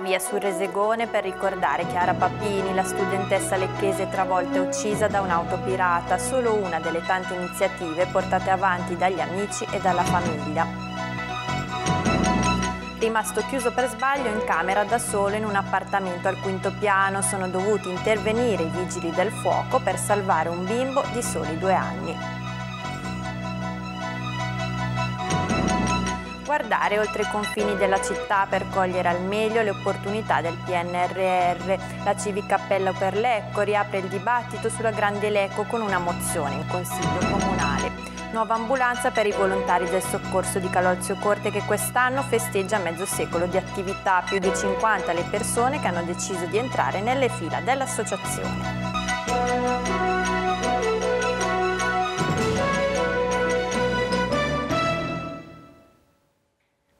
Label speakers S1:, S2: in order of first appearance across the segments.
S1: via sul Resegone per ricordare Chiara Papini, la studentessa lecchese travolta e uccisa da un'auto pirata, solo una delle tante iniziative portate avanti dagli amici e dalla famiglia rimasto chiuso per sbaglio in camera da solo in un appartamento al quinto piano. Sono dovuti intervenire i vigili del fuoco per salvare un bimbo di soli due anni. guardare oltre i confini della città per cogliere al meglio le opportunità del PNRR. La Civica Appello per l'Ecco riapre il dibattito sulla Grande Lecco con una mozione in Consiglio Comunale nuova ambulanza per i volontari del soccorso di Calolzio Corte che quest'anno festeggia mezzo secolo di attività, più di 50 le persone che hanno deciso di entrare nelle fila dell'associazione.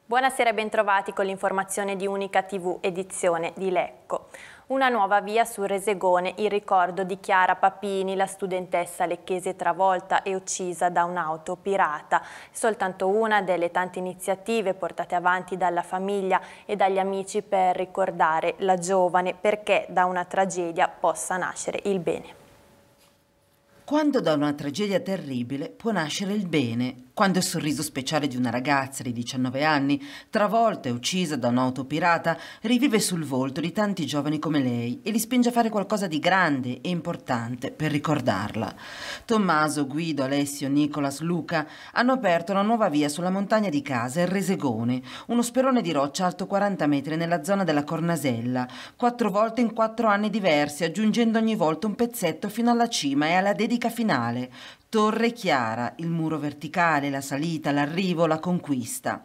S1: Buonasera e bentrovati con l'informazione di Unica TV edizione di Lecco. Una nuova via sul Resegone, il ricordo di Chiara Papini, la studentessa lecchese travolta e uccisa da un'auto pirata. Soltanto una delle tante iniziative portate avanti dalla famiglia e dagli amici per ricordare la giovane perché da una tragedia possa nascere il bene.
S2: Quando da una tragedia terribile può nascere il bene, quando il sorriso speciale di una ragazza di 19 anni, travolta e uccisa da un'auto pirata, rivive sul volto di tanti giovani come lei e li spinge a fare qualcosa di grande e importante per ricordarla. Tommaso, Guido, Alessio, Nicolas, Luca hanno aperto una nuova via sulla montagna di casa, il Resegone, uno sperone di roccia alto 40 metri nella zona della Cornasella, quattro volte in quattro anni diversi, aggiungendo ogni volta un pezzetto fino alla cima e alla dedica finale. Torre Chiara, il muro verticale, la salita, l'arrivo, la conquista.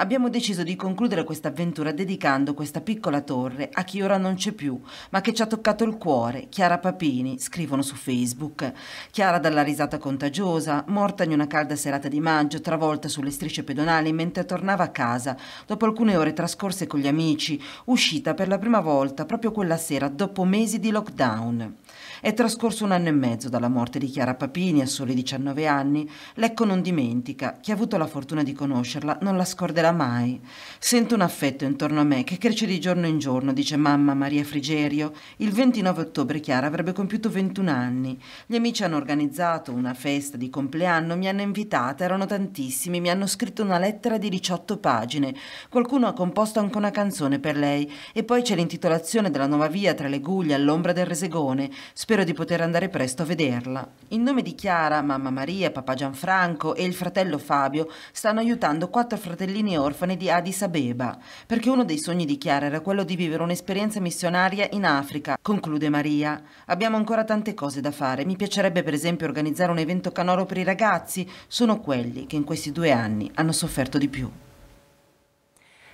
S2: Abbiamo deciso di concludere questa avventura dedicando questa piccola torre a chi ora non c'è più, ma che ci ha toccato il cuore, Chiara Papini, scrivono su Facebook. Chiara dalla risata contagiosa, morta in una calda serata di maggio, travolta sulle strisce pedonali mentre tornava a casa, dopo alcune ore trascorse con gli amici, uscita per la prima volta proprio quella sera dopo mesi di lockdown. È trascorso un anno e mezzo dalla morte di Chiara Papini a soli 19 anni. Lecco non dimentica, chi ha avuto la fortuna di conoscerla non la scorderà mai. Sento un affetto intorno a me che cresce di giorno in giorno, dice mamma Maria Frigerio. Il 29 ottobre Chiara avrebbe compiuto 21 anni. Gli amici hanno organizzato una festa di compleanno, mi hanno invitata, erano tantissimi, mi hanno scritto una lettera di 18 pagine. Qualcuno ha composto anche una canzone per lei e poi c'è l'intitolazione della nuova via tra le Guglie all'ombra del Resegone. Spero di poter andare presto a vederla. In nome di Chiara, mamma Maria, papà Gianfranco e il fratello Fabio stanno aiutando quattro fratellini orfani di Addis Abeba, perché uno dei sogni di Chiara era quello di vivere un'esperienza missionaria in Africa, conclude Maria. Abbiamo ancora tante cose da fare. Mi piacerebbe per esempio organizzare un evento canoro per i ragazzi. Sono quelli che in questi due anni hanno sofferto di più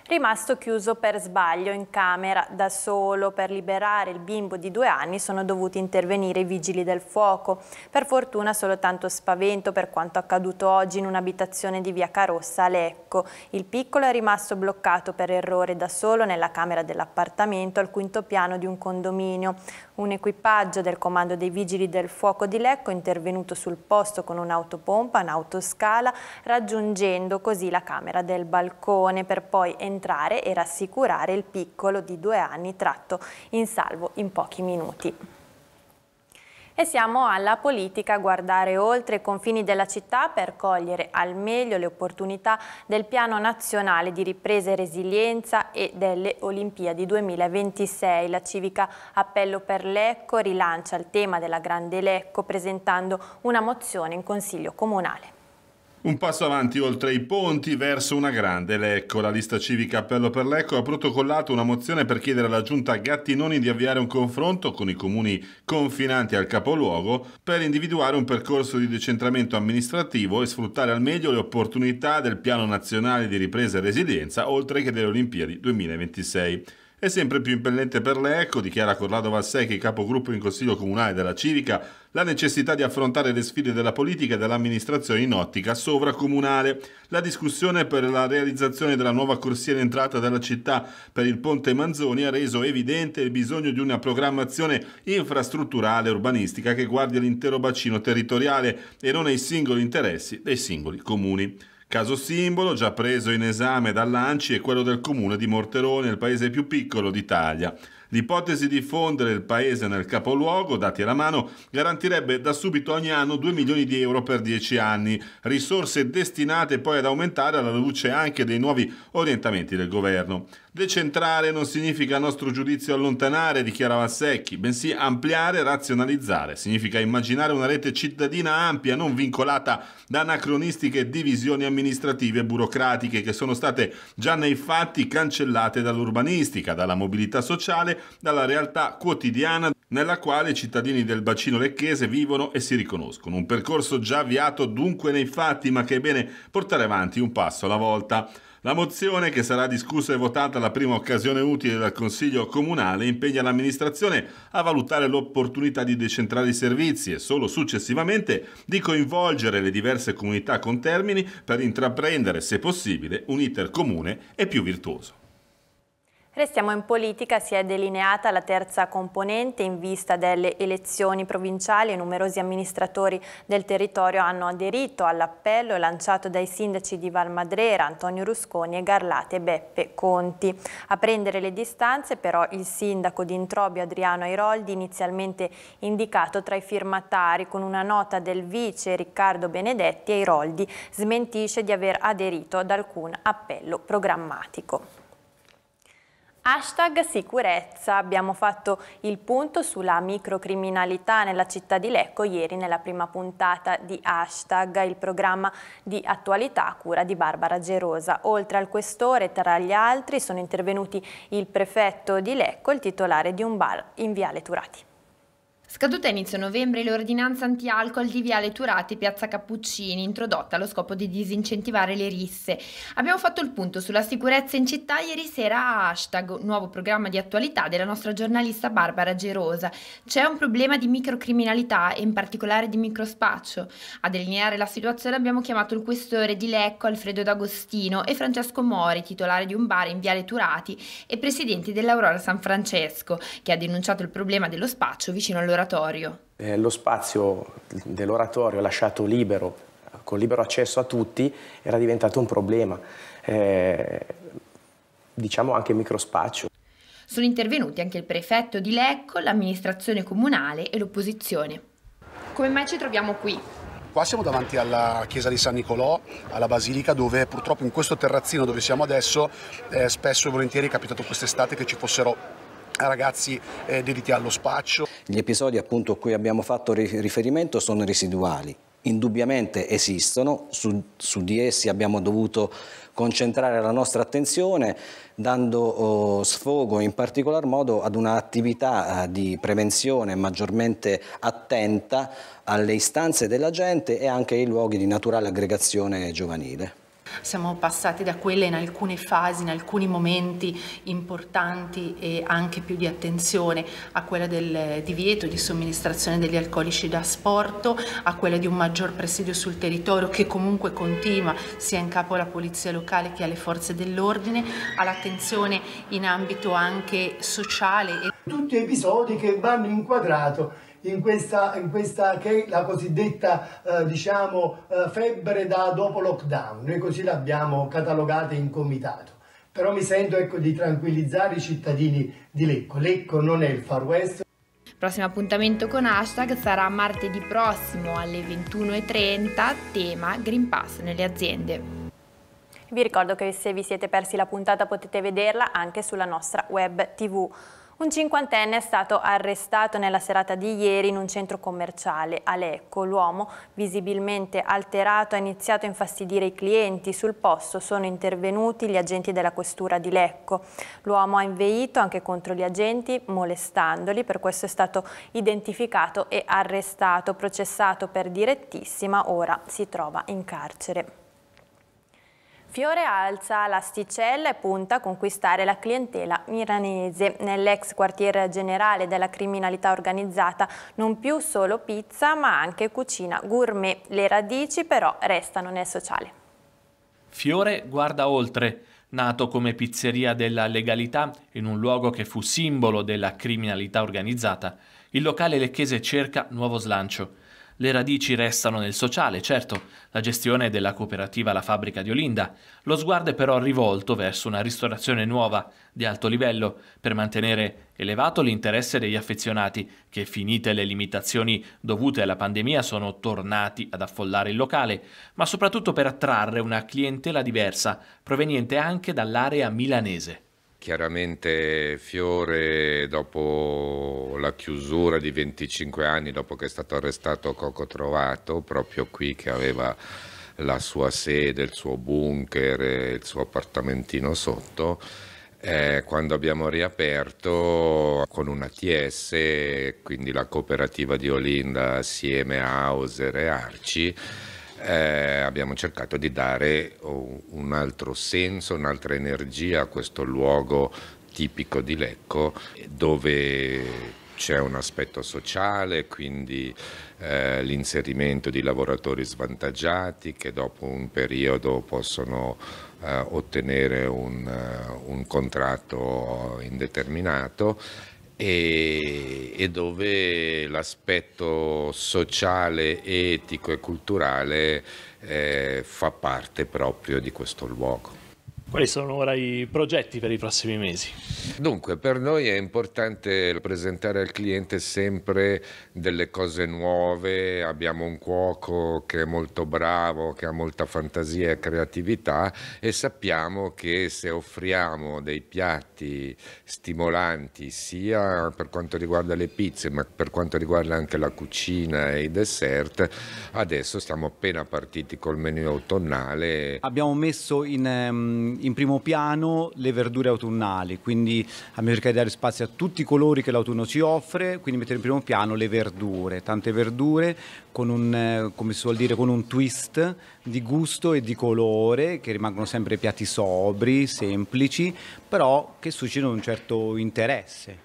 S1: rimasto chiuso per sbaglio in camera da solo. Per liberare il bimbo di due anni sono dovuti intervenire i vigili del fuoco. Per fortuna solo tanto spavento per quanto accaduto oggi in un'abitazione di via Carossa a Lecco. Il piccolo è rimasto bloccato per errore da solo nella camera dell'appartamento al quinto piano di un condominio. Un equipaggio del comando dei vigili del fuoco di Lecco è intervenuto sul posto con un'autopompa, un'autoscala, raggiungendo così la camera del balcone per poi entrare e rassicurare il piccolo di due anni tratto in salvo in pochi minuti. E siamo alla politica, guardare oltre i confini della città per cogliere al meglio le opportunità del Piano Nazionale di Ripresa e Resilienza e delle Olimpiadi 2026. La civica Appello per Lecco rilancia il tema della Grande Lecco presentando una mozione in Consiglio Comunale.
S3: Un passo avanti oltre i ponti verso una grande Lecco. La lista civica Appello per Lecco ha protocollato una mozione per chiedere alla giunta Gattinoni di avviare un confronto con i comuni confinanti al capoluogo per individuare un percorso di decentramento amministrativo e sfruttare al meglio le opportunità del Piano Nazionale di Ripresa e Resilienza oltre che delle Olimpiadi 2026. È sempre più impellente per l'Eco, ecco, dichiara Corrado Valsecchi, capogruppo in Consiglio Comunale della Civica, la necessità di affrontare le sfide della politica e dell'amministrazione in ottica sovracomunale. La discussione per la realizzazione della nuova corsia d'entrata della città per il Ponte Manzoni ha reso evidente il bisogno di una programmazione infrastrutturale e urbanistica che guardi l'intero bacino territoriale e non ai singoli interessi dei singoli comuni. Caso simbolo, già preso in esame dall'Anci, è quello del comune di Morterone, il paese più piccolo d'Italia, L'ipotesi di fondere il paese nel capoluogo, dati alla mano, garantirebbe da subito ogni anno 2 milioni di euro per 10 anni, risorse destinate poi ad aumentare alla luce anche dei nuovi orientamenti del governo. Decentrare non significa a nostro giudizio allontanare, dichiarava Secchi, bensì ampliare, e razionalizzare. Significa immaginare una rete cittadina ampia, non vincolata da anacronistiche divisioni amministrative e burocratiche che sono state già nei fatti cancellate dall'urbanistica, dalla mobilità sociale dalla realtà quotidiana nella quale i cittadini del bacino lecchese vivono e si riconoscono. Un percorso già avviato dunque nei fatti, ma che è bene portare avanti un passo alla volta. La mozione, che sarà discussa e votata alla prima occasione utile dal Consiglio Comunale, impegna l'amministrazione a valutare l'opportunità di decentrare i servizi e solo successivamente di coinvolgere le diverse comunità con termini per intraprendere, se possibile, un iter comune e più virtuoso.
S1: Restiamo in politica, si è delineata la terza componente in vista delle elezioni provinciali e numerosi amministratori del territorio hanno aderito all'appello lanciato dai sindaci di Valmadrera, Antonio Rusconi e Garlate Beppe Conti. A prendere le distanze però il sindaco di Introbio Adriano Airoldi, inizialmente indicato tra i firmatari con una nota del vice Riccardo Benedetti, Airoldi smentisce di aver aderito ad alcun appello programmatico. Hashtag sicurezza, abbiamo fatto il punto sulla microcriminalità nella città di Lecco ieri nella prima puntata di Hashtag, il programma di attualità a cura di Barbara Gerosa. Oltre al questore, tra gli altri, sono intervenuti il prefetto di Lecco e il titolare di un bar in Viale Turati.
S4: Scaduta a inizio novembre l'ordinanza anti-alcol di Viale Turati Piazza Cappuccini, introdotta allo scopo di disincentivare le risse. Abbiamo fatto il punto sulla sicurezza in città ieri sera a Hashtag, nuovo programma di attualità della nostra giornalista Barbara Gerosa. C'è un problema di microcriminalità e in particolare di microspaccio. A delineare la situazione abbiamo chiamato il questore di Lecco Alfredo D'Agostino e Francesco Mori, titolare di un bar in Viale Turati e presidente dell'Aurora San Francesco, che ha denunciato il problema dello spaccio vicino all'ora dell'oratorio?
S5: Eh, lo spazio dell'oratorio lasciato libero, con libero accesso a tutti, era diventato un problema, eh, diciamo anche microspaccio.
S4: Sono intervenuti anche il prefetto di Lecco, l'amministrazione comunale e l'opposizione. Come mai ci troviamo qui?
S6: Qua siamo davanti alla chiesa di San Nicolò, alla basilica, dove purtroppo in questo terrazzino dove siamo adesso eh, spesso e volentieri è capitato quest'estate che ci fossero ragazzi eh, dediti allo spaccio.
S5: Gli episodi appunto a cui abbiamo fatto riferimento sono residuali, indubbiamente esistono, su, su, di essi abbiamo dovuto concentrare la nostra attenzione dando oh, sfogo in particolar modo ad un'attività eh, di prevenzione maggiormente attenta alle istanze della gente e anche ai luoghi di naturale aggregazione giovanile
S1: siamo passati da quelle in alcune fasi, in alcuni momenti importanti e anche più di attenzione a quella del divieto di somministrazione degli alcolici da sporto, a quella di un maggior presidio sul territorio che comunque continua sia in capo alla polizia locale che alle forze dell'ordine, all'attenzione in ambito anche sociale.
S6: Tutti episodi che vanno inquadrati in questa, in questa che è la cosiddetta eh, diciamo, eh, febbre da dopo lockdown, noi così l'abbiamo catalogata in comitato. Però mi sento ecco, di tranquillizzare i cittadini di Lecco. Lecco non è il Far West,
S4: il prossimo appuntamento con hashtag sarà martedì
S1: prossimo alle 21.30, tema Green Pass nelle aziende. Vi ricordo che se vi siete persi la puntata potete vederla anche sulla nostra web tv. Un cinquantenne è stato arrestato nella serata di ieri in un centro commerciale a Lecco. L'uomo, visibilmente alterato, ha iniziato a infastidire i clienti. Sul posto sono intervenuti gli agenti della questura di Lecco. L'uomo ha inveito anche contro gli agenti, molestandoli. Per questo è stato identificato e arrestato, processato per direttissima. Ora si trova in carcere. Fiore alza l'asticella e punta a conquistare la clientela milanese. Nell'ex quartiere generale della criminalità organizzata non più solo pizza ma anche cucina gourmet. Le radici però restano nel sociale.
S2: Fiore guarda oltre. Nato come pizzeria della legalità in un luogo che fu simbolo della criminalità organizzata, il locale lecchese cerca nuovo slancio le radici restano nel sociale, certo, la gestione della cooperativa La Fabbrica di Olinda. Lo sguardo è però rivolto verso una ristorazione nuova, di alto livello, per mantenere elevato l'interesse degli affezionati, che finite le limitazioni dovute alla pandemia sono tornati ad affollare il locale, ma soprattutto per attrarre una clientela diversa, proveniente anche dall'area milanese.
S5: Chiaramente Fiore dopo la chiusura di 25 anni, dopo che è stato arrestato Coco Trovato, proprio qui che aveva la sua sede, il suo bunker, il suo appartamentino sotto, eh, quando abbiamo riaperto con una TS, quindi la cooperativa di Olinda assieme a Hauser e Arci, eh, abbiamo cercato di dare un altro senso, un'altra energia a questo luogo tipico di Lecco dove c'è un aspetto sociale, quindi eh, l'inserimento di lavoratori svantaggiati che dopo un periodo possono eh, ottenere un, eh, un contratto indeterminato e, e dove l'aspetto sociale, etico e culturale eh, fa parte proprio di questo luogo. Quali sono ora i progetti per i prossimi mesi? Dunque, per noi è importante presentare al cliente sempre delle cose nuove, abbiamo un cuoco che è molto bravo, che ha molta fantasia e creatività e sappiamo che se offriamo dei piatti stimolanti sia per quanto riguarda le pizze ma per quanto riguarda anche la cucina e i dessert, adesso siamo appena partiti col menu autunnale.
S6: Abbiamo messo in, ehm, in primo piano le verdure autunnali, quindi abbiamo cercato di dare spazio a tutti i colori che l'autunno ci offre, quindi mettere in primo piano le verdure, tante verdure con un, eh, come si suol dire, con un twist di gusto e di colore che rimangono sempre piatti sobri, semplici, però che suscitano un certo interesse.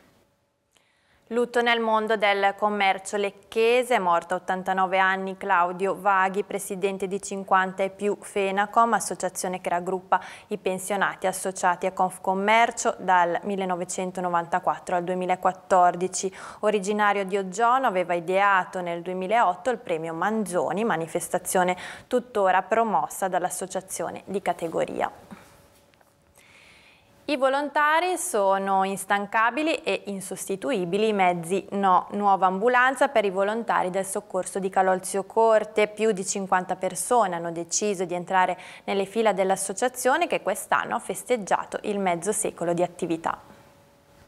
S1: Lutto nel mondo del commercio lecchese, morto a 89 anni Claudio Vaghi, presidente di 50 e più Fenacom, associazione che raggruppa i pensionati associati a Confcommercio dal 1994 al 2014. Originario di Oggiono, aveva ideato nel 2008 il premio Manzoni, manifestazione tuttora promossa dall'associazione di categoria. I volontari sono instancabili e insostituibili i mezzi No Nuova Ambulanza per i volontari del soccorso di Calolzio Corte. Più di 50 persone hanno deciso di entrare nelle fila dell'associazione che quest'anno ha festeggiato il mezzo secolo di attività.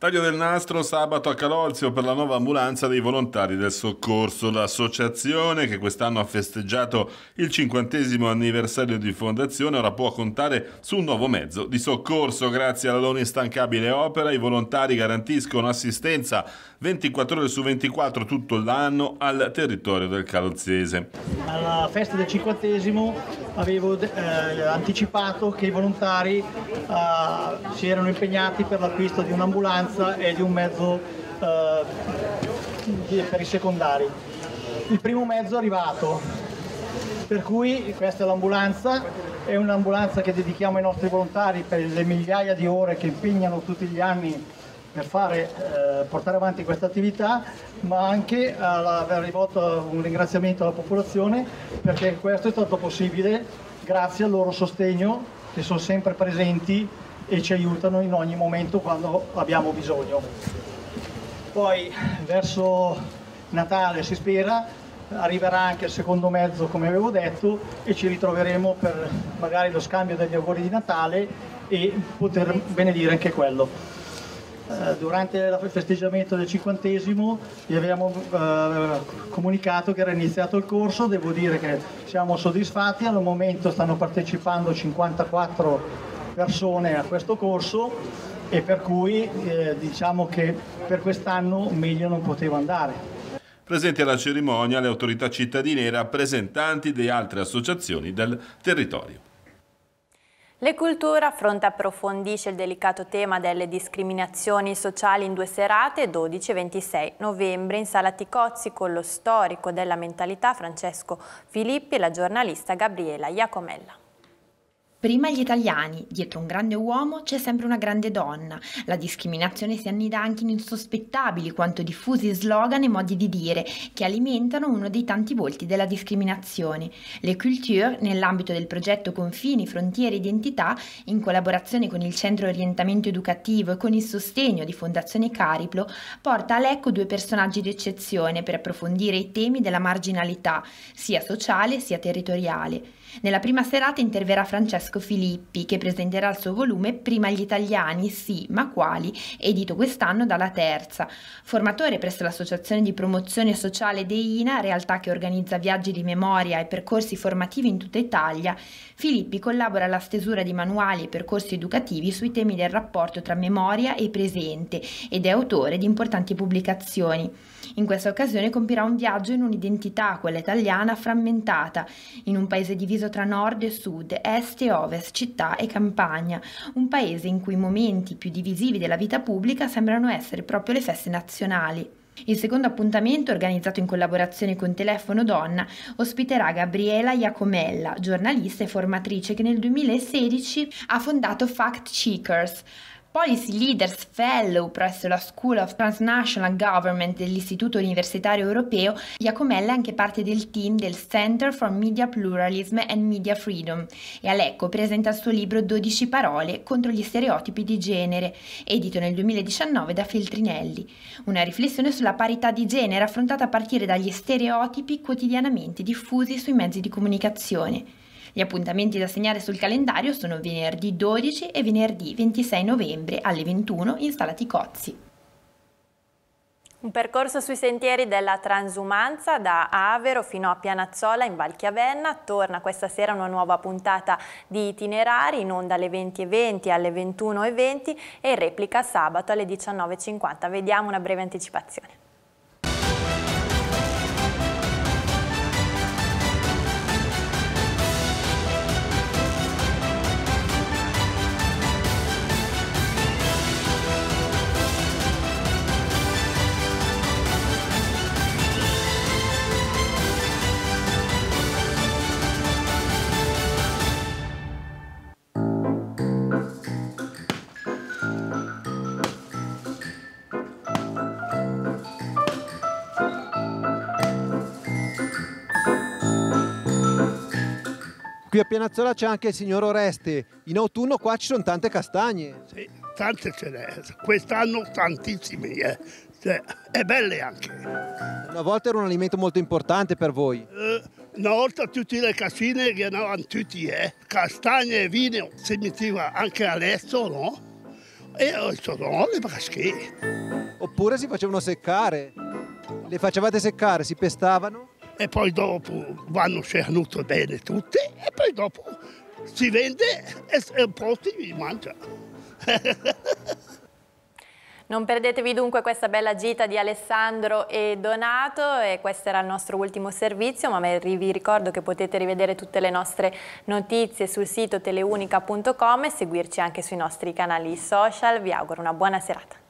S3: Taglio del nastro sabato a Calolzio per la nuova ambulanza dei volontari del soccorso. L'associazione che quest'anno ha festeggiato il cinquantesimo anniversario di fondazione ora può contare su un nuovo mezzo di soccorso. Grazie alla loro instancabile opera i volontari garantiscono assistenza 24 ore su 24 tutto l'anno al territorio del calolzese.
S6: Alla festa del cinquantesimo avevo eh, anticipato che i volontari eh, si erano impegnati per l'acquisto di un'ambulanza massa e di un mezzo eh, per i secondari. Il primo mezzo è arrivato, per cui questa è l'ambulanza, è un'ambulanza che dedichiamo ai nostri volontari per le migliaia di ore che impegnano tutti gli anni per fare, eh, portare avanti questa attività, ma anche aver rivolto un ringraziamento alla popolazione perché questo è stato possibile grazie al loro sostegno che sono sempre presenti e ci aiutano in ogni momento quando abbiamo bisogno. Poi verso Natale si spera, arriverà anche il secondo mezzo come avevo detto e ci ritroveremo per magari lo scambio degli auguri di Natale e poter benedire anche quello. Eh, durante il festeggiamento del cinquantesimo vi abbiamo eh, comunicato che era iniziato il corso, devo dire che siamo soddisfatti, al momento stanno partecipando 54 persone a questo corso e per cui eh, diciamo che per quest'anno meglio non poteva andare.
S3: Presenti alla cerimonia le autorità cittadine e i rappresentanti di altre associazioni del territorio.
S1: Le Culture affronta e approfondisce il delicato tema delle discriminazioni sociali in due serate, 12 e 26 novembre, in Sala Ticozzi con lo storico della mentalità Francesco Filippi e la giornalista Gabriela Iacomella.
S4: Prima gli italiani, dietro un grande uomo c'è sempre una grande donna. La discriminazione si annida anche in insospettabili quanto diffusi slogan e modi di dire che alimentano uno dei tanti volti della discriminazione. Le Culture, nell'ambito del progetto Confini, Frontiere Identità, in collaborazione con il Centro Orientamento Educativo e con il sostegno di Fondazione Cariplo, porta a due personaggi d'eccezione per approfondire i temi della marginalità, sia sociale sia territoriale. Nella prima serata interverrà Francesco Francesco Filippi, che presenterà il suo volume Prima gli italiani, sì, ma quali, edito quest'anno dalla Terza. Formatore presso l'Associazione di Promozione Sociale Deina, realtà che organizza viaggi di memoria e percorsi formativi in tutta Italia, Filippi collabora alla stesura di manuali e percorsi educativi sui temi del rapporto tra memoria e presente ed è autore di importanti pubblicazioni. In questa occasione compirà un viaggio in un'identità, quella italiana, frammentata, in un paese diviso tra nord e sud, est e ovest ovest, città e campagna, un paese in cui i momenti più divisivi della vita pubblica sembrano essere proprio le feste nazionali. Il secondo appuntamento, organizzato in collaborazione con Telefono Donna, ospiterà Gabriela Iacomella, giornalista e formatrice che nel 2016 ha fondato Fact Checkers, Policy Leaders Fellow presso la School of Transnational Government dell'Istituto Universitario Europeo, Iacomella è anche parte del team del Center for Media Pluralism and Media Freedom e Alecco presenta il suo libro 12 parole contro gli stereotipi di genere, edito nel 2019 da Feltrinelli, una riflessione sulla parità di genere affrontata a partire dagli stereotipi quotidianamente diffusi sui mezzi di comunicazione. Gli appuntamenti da segnare sul calendario sono venerdì 12 e venerdì 26 novembre alle 21 in Sala Ticozzi.
S1: Un percorso sui sentieri della transumanza da Avero fino a Pianazzola in Valchiavenna. Torna questa sera una nuova puntata di itinerari in onda alle 20.20 .20 alle 21.20 e replica sabato alle 19.50. Vediamo una breve anticipazione.
S6: Qui a Pianazzola c'è anche il signor Oreste. In autunno qua ci sono tante castagne. Sì, tante ce ne Quest'anno tantissime. Eh. Cioè, e belle anche. Una volta
S2: era un alimento molto importante per voi.
S6: Eh, una volta tutte le cascine che andavano tutti, eh. castagne e vino si metteva anche adesso, no? E sono le brasche. Oppure si facevano seccare. Le facevate seccare, si pestavano? e poi dopo vanno cernute bene tutte e poi dopo si vende
S3: e, e poi si mangia.
S1: Non perdetevi dunque questa bella gita di Alessandro e Donato e questo era il nostro ultimo servizio, ma vi ricordo che potete rivedere tutte le nostre notizie sul sito teleunica.com e seguirci anche sui nostri canali social. Vi auguro una buona serata.